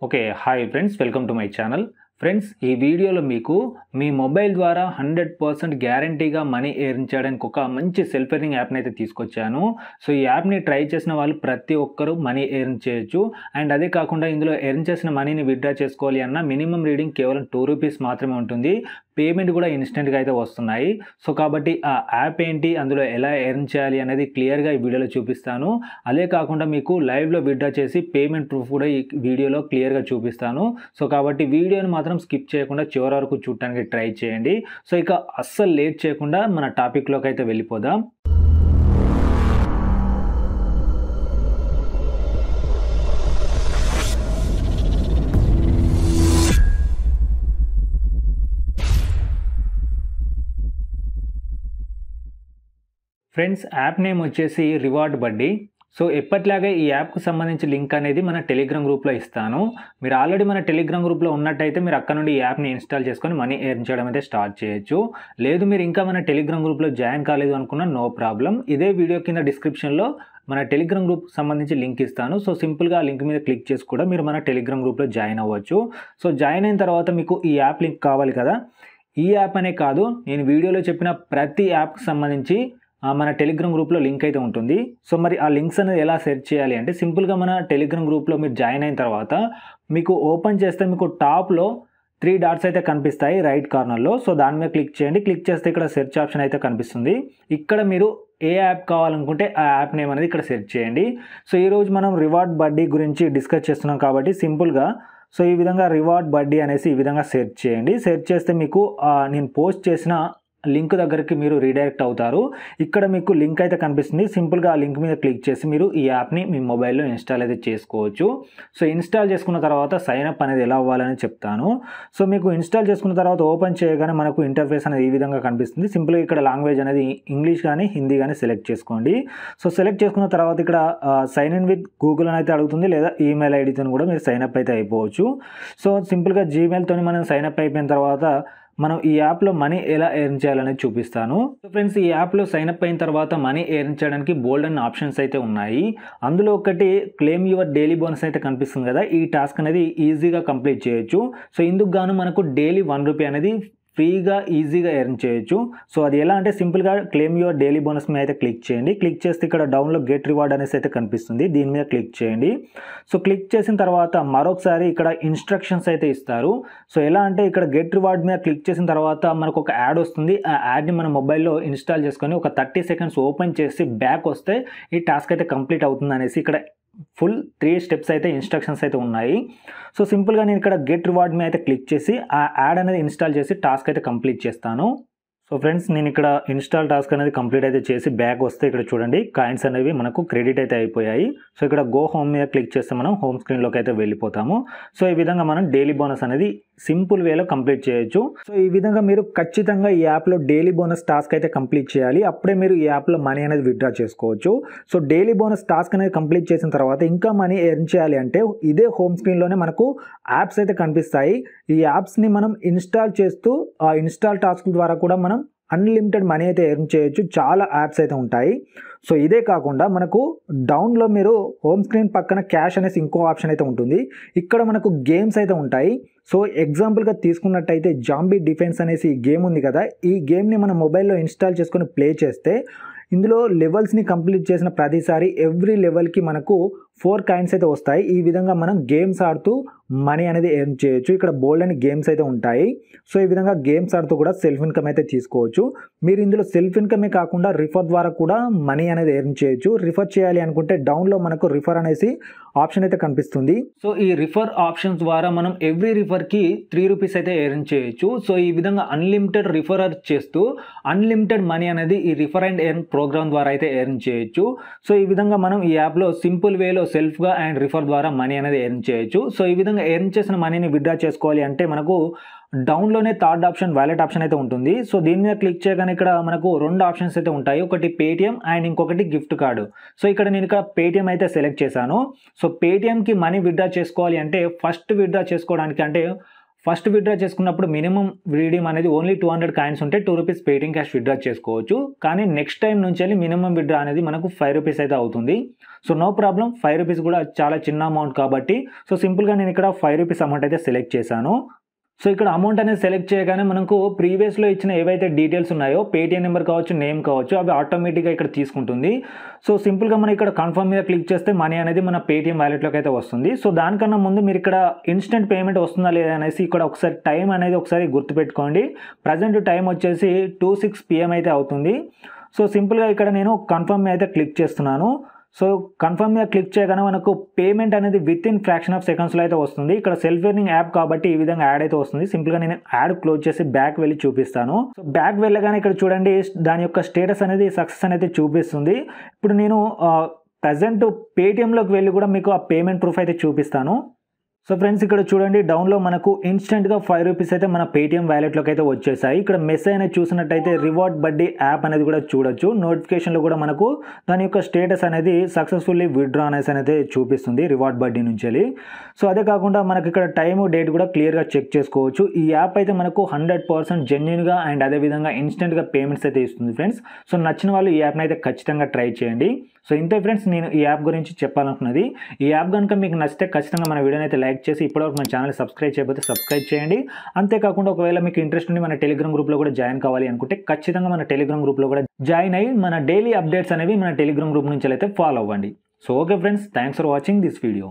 Okay, hi friends, welcome to my channel. Friends ఈ వీడియోలో మీకు మీ మొబైల్ ద్వారా హండ్రెడ్ పర్సెంట్ గ్యారంటీగా మనీ ఎర్న్ చేయడానికి ఒక మంచి సెల్ఫ్ ఎర్నింగ్ యాప్ని అయితే తీసుకొచ్చాను సో ఈ యాప్ని ట్రై చేసిన వాళ్ళు ప్రతి ఒక్కరూ మనీ ఎర్న్ చేయొచ్చు అండ్ అదే కాకుండా ఇందులో ఎర్న్ చేసిన మనీని విత్డ్రా చేసుకోవాలి అన్న మినిమం రీడింగ్ కేవలం టూ రూపీస్ మాత్రమే ఉంటుంది పేమెంట్ కూడా ఇన్స్టెంట్గా అయితే వస్తున్నాయి సో కాబట్టి ఆ యాప్ ఏంటి అందులో ఎలా ఎర్న్ చేయాలి అనేది క్లియర్గా ఈ వీడియోలో చూపిస్తాను అదే కాకుండా మీకు లైవ్లో విత్డ్రా చేసి పేమెంట్ ప్రూఫ్ కూడా ఈ వీడియోలో క్లియర్గా చూపిస్తాను సో కాబట్టి వీడియోని మాత్రం మాత్రం స్కిప్ చేయకుండా చివరి వరకు చూడటానికి ట్రై చేయండి సో ఇక అస్సలు లేట్ చేయకుండా మన టాపిక్లోకి అయితే వెళ్ళిపోదాం ఫ్రెండ్స్ యాప్ నేమ్ వచ్చేసి రివార్డ్ బడ్డీ సో ఎప్పటిలాగే ఈ యాప్కు సంబంధించి లింక్ అనేది మన టెలిగ్రామ్ గ్రూప్లో ఇస్తాను మీరు ఆల్రెడీ మన టెలిగ్రామ్ గ్రూప్లో ఉన్నట్టయితే మీరు అక్కడ నుండి ఈ యాప్ని ఇన్స్టాల్ చేసుకొని మనీ ఎర్న్ చేయడం అయితే స్టార్ట్ చేయొచ్చు లేదు మీరు ఇంకా మన టెలిగ్రామ్ గ్రూప్లో జాయిన్ కాలేదు అనుకున్నా నో ప్రాబ్లం ఇదే వీడియో కింద డిస్క్రిప్షన్లో మన టెలిగ్రామ్ గ్రూప్ సంబంధించి లింక్ ఇస్తాను సో సింపుల్గా ఆ లింక్ మీద క్లిక్ చేసి కూడా మీరు మన టెలిగ్రామ్ గ్రూప్లో జాయిన్ అవ్వచ్చు సో జాయిన్ అయిన తర్వాత మీకు ఈ యాప్ లింక్ కావాలి కదా ఈ యాప్ అనే కాదు నేను వీడియోలో చెప్పిన ప్రతి యాప్కి సంబంధించి మన టెలిగ్రామ్ గ్రూప్లో లింక్ అయితే ఉంటుంది సో మరి ఆ లింక్స్ అనేది ఎలా సెర్చ్ చేయాలి అంటే సింపుల్గా మన టెలిగ్రామ్ గ్రూప్లో మీరు జాయిన్ అయిన తర్వాత మీకు ఓపెన్ చేస్తే మీకు టాప్లో త్రీ డాట్స్ అయితే కనిపిస్తాయి రైట్ కార్నర్లో సో దాని మీద క్లిక్ చేయండి క్లిక్ చేస్తే ఇక్కడ సెర్చ్ ఆప్షన్ అయితే కనిపిస్తుంది ఇక్కడ మీరు ఏ యాప్ కావాలనుకుంటే ఆ యాప్ నేమ్ అనేది ఇక్కడ సెర్చ్ చేయండి సో ఈరోజు మనం రివార్డ్ బడ్డీ గురించి డిస్కస్ చేస్తున్నాం కాబట్టి సింపుల్గా సో ఈ విధంగా రివార్డ్ బడ్డీ అనేసి ఈ విధంగా సెర్చ్ చేయండి సెర్చ్ చేస్తే మీకు నేను పోస్ట్ చేసిన లింక్ దగ్గరికి మీరు రీడైరెక్ట్ అవుతారు ఇక్కడ మీకు లింక్ అయితే కనిపిస్తుంది సింపుల్గా ఆ లింక్ మీద క్లిక్ చేసి మీరు ఈ యాప్ని మీ మొబైల్లో ఇన్స్టాల్ అయితే చేసుకోవచ్చు సో ఇన్స్టాల్ చేసుకున్న తర్వాత సైన్ అప్ అనేది ఎలా అవ్వాలని చెప్తాను సో మీకు ఇన్స్టాల్ చేసుకున్న తర్వాత ఓపెన్ చేయగానే మనకు ఇంటర్ఫేస్ అనేది ఈ విధంగా కనిపిస్తుంది సింపుల్గా ఇక్కడ లాంగ్వేజ్ అనేది ఇంగ్లీష్ కానీ హిందీ కానీ సెలెక్ట్ చేసుకోండి సో సెలెక్ట్ చేసుకున్న తర్వాత ఇక్కడ సైన్ ఇన్ విత్ గూగుల్ అని అయితే అడుగుతుంది లేదా ఈమెయిల్ ఐడితో కూడా మీరు సైన్ అప్ అయితే అయిపోవచ్చు సో సింపుల్గా జీమెయిల్తో మనం సైన్ అప్ అయిపోయిన తర్వాత మనం ఈ యాప్లో మనీ ఎలా ఎర్న్ చేయాలనేది చూపిస్తాను సో ఫ్రెండ్స్ ఈ యాప్లో సైన్ అప్ అయిన తర్వాత మనీ ఎర్న్ చేయడానికి బోల్డ్ అండ్ ఆప్షన్స్ అయితే ఉన్నాయి అందులో ఒకటి క్లెయిమ్ యువర్ డైలీ బోనస్ అయితే కనిపిస్తుంది కదా ఈ టాస్క్ అనేది ఈజీగా కంప్లీట్ చేయొచ్చు సో ఇందుకు గాను మనకు డైలీ వన్ రూపీ అనేది ఫ్రీగా ఈజీగా ఎర్న్ చేయొచ్చు సో అది ఎలా అంటే సింపుల్గా క్లెయిమ్ యువర్ డైలీ బోనస్ మీద అయితే క్లిక్ చేయండి క్లిక్ చేస్తే ఇక్కడ డౌన్లో గెట్ రివార్డ్ అనేసి అయితే కనిపిస్తుంది దీని మీద క్లిక్ చేయండి సో క్లిక్ చేసిన తర్వాత మరొకసారి ఇక్కడ ఇన్స్ట్రక్షన్స్ అయితే ఇస్తారు సో ఎలా అంటే ఇక్కడ గెట్ రివార్డ్ మీద క్లిక్ చేసిన తర్వాత మనకు ఒక యాడ్ వస్తుంది ఆ యాడ్ని మన మొబైల్లో ఇన్స్టాల్ చేసుకొని ఒక థర్టీ సెకండ్స్ ఓపెన్ చేసి బ్యాక్ వస్తే ఈ టాస్క్ అయితే కంప్లీట్ అవుతుంది అనేసి ఇక్కడ ఫుల్ త్రీ స్టెప్స్ అయితే ఇన్స్ట్రక్షన్స్ అయితే ఉన్నాయి సో సింపుల్గా నేను ఇక్కడ గెట్ రివార్డ్ మీద అయితే క్లిక్ చేసి ఆ యాడ్ అనేది ఇన్స్టాల్ చేసి టాస్క్ అయితే కంప్లీట్ చేస్తాను సో ఫ్రెండ్స్ నేను ఇక్కడ ఇన్స్టాల్ టాస్క్ అనేది కంప్లీట్ అయితే చేసి బ్యాక్ వస్తే ఇక్కడ చూడండి కాయిన్స్ అనేవి మనకు క్రెడిట్ అయితే అయిపోయాయి సో ఇక్కడ గో హోమ్ మీద క్లిక్ చేస్తే మనం హోమ్ స్క్రీన్లోకి అయితే వెళ్ళిపోతాము సో ఈ విధంగా మనం డైలీ బోనస్ అనేది సింపుల్ వేలో కంప్లీట్ చేయొచ్చు సో ఈ విధంగా మీరు ఖచ్చితంగా ఈ యాప్లో డైలీ బోనస్ టాస్క్ అయితే కంప్లీట్ చేయాలి అప్పుడే మీరు ఈ యాప్లో మనీ అనేది విత్డ్రా చేసుకోవచ్చు సో డైలీ బోనస్ టాస్క్ అనేది కంప్లీట్ చేసిన తర్వాత ఇంకా మనీ ఎర్న్ చేయాలి అంటే ఇదే హోమ్ స్క్రీన్లోనే మనకు యాప్స్ అయితే కనిపిస్తాయి ఈ యాప్స్ని మనం ఇన్స్టాల్ చేస్తూ ఆ ఇన్స్టాల్ టాస్క్ ద్వారా కూడా మనం అన్లిమిటెడ్ మనీ అయితే ఎర్న్ చేయొచ్చు చాలా యాప్స్ అయితే ఉంటాయి సో ఇదే కాకుండా మనకు డౌన్లో మీరు హోమ్ స్క్రీన్ పక్కన క్యాష్ అనేసి ఇంకో ఆప్షన్ అయితే ఉంటుంది ఇక్కడ మనకు గేమ్స్ అయితే ఉంటాయి సో ఎగ్జాంపుల్గా తీసుకున్నట్టయితే జాంబీ డిఫెన్స్ అనేసి గేమ్ ఉంది కదా ఈ గేమ్ని మన మొబైల్లో ఇన్స్టాల్ చేసుకొని ప్లే చేస్తే ఇందులో లెవెల్స్ని కంప్లీట్ చేసిన ప్రతిసారి ఎవ్రీ లెవెల్కి మనకు ఫోర్ కాయిన్స్ అయితే వస్తాయి ఈ విధంగా మనం గేమ్స్ ఆడుతూ మనీ అనేది ఎర్న్ చేయొచ్చు ఇక్కడ బోల్డ్ అని గేమ్స్ అయితే ఉంటాయి సో ఈ విధంగా గేమ్స్ ఆడుతూ కూడా సెల్ఫ్ ఇన్కమ్ అయితే తీసుకోవచ్చు మీరు ఇందులో సెల్ఫ్ ఇన్కమే కాకుండా రిఫర్ ద్వారా కూడా మనీ అనేది ఎర్న్ చేయొచ్చు రిఫర్ చేయాలి అనుకుంటే డౌన్లో మనకు రిఫర్ అనేసి ఆప్షన్ అయితే కనిపిస్తుంది సో ఈ రిఫర్ ఆప్షన్ ద్వారా మనం ఎవ్రీ రిఫర్కి త్రీ రూపీస్ అయితే ఎర్న్ చేయొచ్చు సో ఈ విధంగా అన్లిమిటెడ్ రిఫరర్ చేస్తూ అన్లిమిటెడ్ మనీ అనేది ఈ రిఫర్ అండ్ ఎర్న్ ప్రోగ్రామ్ ద్వారా అయితే ఎర్న్ చేయొచ్చు సో ఈ విధంగా మనం ఈ యాప్లో సింపుల్ వేలో సెల్ఫ్గా అండ్ రిఫర్ ద్వారా మనీ అనేది ఎర్న్ చేయొచ్చు సో ఈ విధంగా ఎర్న్ చేసిన మనీని విత్డ్రా చేసుకోవాలి అంటే మనకు డౌన్లోనే థర్డ్ ఆప్షన్ వ్యాలెట్ ఆప్షన్ అయితే ఉంటుంది సో దీని మీద క్లిక్ చేయగానే ఇక్కడ మనకు రెండు ఆప్షన్స్ అయితే ఉంటాయి ఒకటి పేటిఎం అండ్ ఇంకొకటి గిఫ్ట్ కార్డు సో ఇక్కడ నేను ఇక్కడ పేటిఎం అయితే సెలెక్ట్ చేశాను సో పేటిఎంకి మనీ విత్డ్రా చేసుకోవాలి అంటే ఫస్ట్ విత్డ్రా చేసుకోవడానికి అంటే ఫస్ట్ విత్డ్రా చేసుకున్నప్పుడు మినిమం రీడీమ్ అనేది ఓన్లీ టూ హండ్రెడ్ కాయిన్స్ ఉంటే two rupees Paytm cash withdraw చేసుకోవచ్చు కానీ నెక్స్ట్ టైం నుంచి వెళ్ళి మినిమం విత్డ్రా అనేది మనకు ఫైవ్ రూపీస్ అయితే అవుతుంది so no problem five rupees కూడా చాలా చిన్న అమౌంట్ కాబట్టి సో సింపుల్గా నేను ఇక్కడ ఫైవ్ రూపీస్ అమౌంట్ అయితే సెలెక్ట్ చేశాను సో ఇక్కడ అమౌంట్ అనేది సెలెక్ట్ చేయగానే మనకు ప్రీవియస్లో ఇచ్చిన ఏవైతే డీటెయిల్స్ ఉన్నాయో పేటీఎం నెంబర్ కావచ్చు నేమ్ కావచ్చు అవి ఆటోమేటిక్గా ఇక్కడ తీసుకుంటుంది సో సింపుల్గా మనం ఇక్కడ కన్ఫర్మ్ మీద క్లిక్ చేస్తే మనీ అనేది మన పేటీఎం వ్యాలెట్లోకి అయితే వస్తుంది సో దానికన్నా ముందు మీరు ఇక్కడ ఇన్స్టెంట్ పేమెంట్ వస్తుందా లేదా అనేసి ఇక్కడ ఒకసారి టైం అనేది ఒకసారి గుర్తుపెట్టుకోండి ప్రజెంట్ టైం వచ్చేసి టూ సిక్స్ పిఎం అయితే అవుతుంది సో సింపుల్గా ఇక్కడ నేను కన్ఫర్మ్ అయితే క్లిక్ చేస్తున్నాను సో కన్ఫర్మ్ మీద క్లిక్ చేయగానే మనకు పేమెంట్ అనేది విత్ ఇన్ ఫ్రాక్షన్ ఆఫ్ సెకండ్స్లో అయితే వస్తుంది ఇక్కడ సెల్ఫ్ ఎర్నింగ్ యాప్ కాబట్టి ఈ విధంగా యాడ్ అయితే వస్తుంది సింపుల్గా నేను యాడ్ క్లోజ్ చేసి బ్యాక్ వెళ్ళి చూపిస్తాను సో బ్యాక్ వెళ్ళగానే ఇక్కడ చూడండి దాని యొక్క స్టేటస్ అనేది సక్సెస్ అనేది చూపిస్తుంది ఇప్పుడు నేను ప్రజెంట్ పేటిఎంలోకి వెళ్ళి కూడా మీకు ఆ పేమెంట్ ప్రూఫ్ అయితే చూపిస్తాను సో ఫ్రెండ్స్ ఇక్కడ చూడండి డౌన్లో మనకు ఇన్స్టెంట్గా ఫైవ్ రూపీస్ అయితే మన పేటీఎం వ్యాలెట్లోకి అయితే వచ్చేసాయి ఇక్కడ మెస్ అనేది చూసినట్టయితే రివార్డ్ బడ్డీ యాప్ అనేది కూడా చూడొచ్చు నోటిఫికేషన్లో కూడా మనకు దాని యొక్క స్టేటస్ అనేది సక్సెస్ఫుల్లీ విత్డ్రా అనేసి అయితే చూపిస్తుంది రివార్డ్ బడ్డీ నుంచి సో అదే కాకుండా మనకి ఇక్కడ టైము డేట్ కూడా క్లియర్గా చెక్ చేసుకోవచ్చు ఈ యాప్ అయితే మనకు హండ్రెడ్ పర్సెంట్ జెన్యున్గా అండ్ అదేవిధంగా ఇన్స్టెంట్గా పేమెంట్స్ అయితే ఇస్తుంది ఫ్రెండ్స్ సో నచ్చిన వాళ్ళు ఈ యాప్ని అయితే ఖచ్చితంగా ట్రై చేయండి సో ఇంతే ఫ్రెండ్స్ నేను ఈ యాప్ గురించి చెప్పాలనుకున్నది ఈ యాప్ కనుక మీకు నచ్చితే ఖచ్చితంగా మన వీడియోని అయితే లైక్ లైక్ చేసి ఇప్పటివరకు మన ఛానల్ సబ్స్క్రైబ్ చేయబోతే సబ్స్క్రైబ్ చేయండి అంతేకాకుండా ఒకవేళ మీకు ఇంట్రెస్ట్ ఉంది మన టెలిగ్రామ్ గ్రూప్లో కూడా జాయిన్ కావాలి అనుకుంటే ఖచ్చితంగా మన టెలిగ్రామ్ గ్రూప్లో కూడా జాయిన్ అయ్యి మన డైలీ అప్డేట్స్ అనేవి మన టెలిగ్రామ్ గ్రూప్ నుంచి అయితే ఫాలో అవ్వండి so okay friends thanks for watching this video